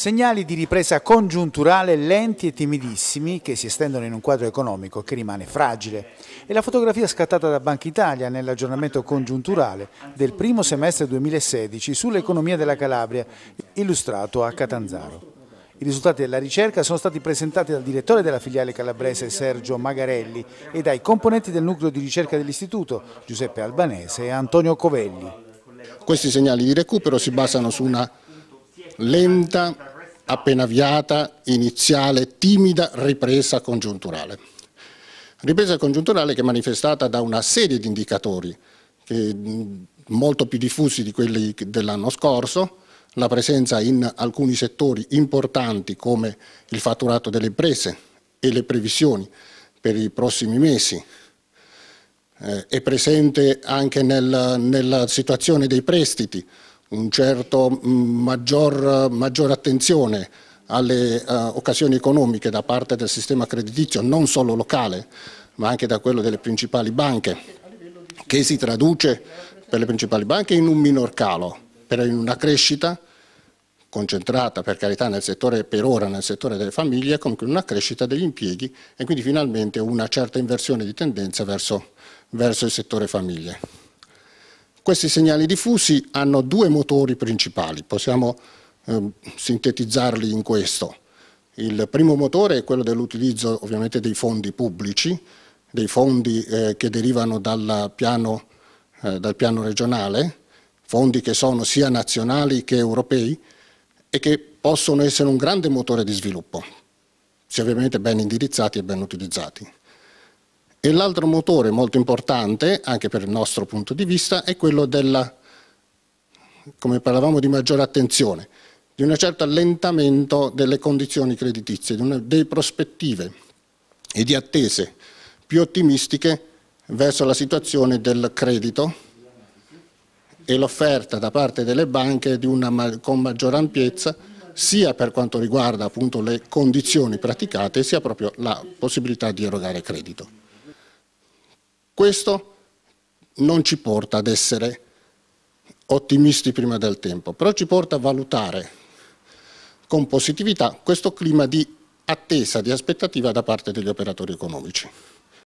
Segnali di ripresa congiunturale lenti e timidissimi che si estendono in un quadro economico che rimane fragile. È la fotografia scattata da Banca Italia nell'aggiornamento congiunturale del primo semestre 2016 sull'economia della Calabria, illustrato a Catanzaro. I risultati della ricerca sono stati presentati dal direttore della filiale calabrese Sergio Magarelli e dai componenti del nucleo di ricerca dell'istituto Giuseppe Albanese e Antonio Covelli. Questi segnali di recupero si basano su una lenta appena avviata, iniziale, timida ripresa congiunturale. Ripresa congiunturale che è manifestata da una serie di indicatori, molto più diffusi di quelli dell'anno scorso, la presenza in alcuni settori importanti come il fatturato delle imprese e le previsioni per i prossimi mesi, eh, è presente anche nel, nella situazione dei prestiti, un certo mm, maggior, maggior attenzione alle uh, occasioni economiche da parte del sistema creditizio, non solo locale, ma anche da quello delle principali banche, che si traduce per le principali banche in un minor calo, però in una crescita concentrata per carità nel settore, per ora nel settore delle famiglie, comunque in una crescita degli impieghi e quindi finalmente una certa inversione di tendenza verso, verso il settore famiglie. Questi segnali diffusi hanno due motori principali, possiamo eh, sintetizzarli in questo. Il primo motore è quello dell'utilizzo ovviamente dei fondi pubblici, dei fondi eh, che derivano dal piano, eh, dal piano regionale, fondi che sono sia nazionali che europei e che possono essere un grande motore di sviluppo, se ovviamente ben indirizzati e ben utilizzati. E l'altro motore molto importante, anche per il nostro punto di vista, è quello della, come parlavamo, di maggiore attenzione, di un certo allentamento delle condizioni creditizie, di una, delle prospettive e di attese più ottimistiche verso la situazione del credito e l'offerta da parte delle banche una, con maggior ampiezza sia per quanto riguarda appunto le condizioni praticate sia proprio la possibilità di erogare credito. Questo non ci porta ad essere ottimisti prima del tempo, però ci porta a valutare con positività questo clima di attesa, di aspettativa da parte degli operatori economici.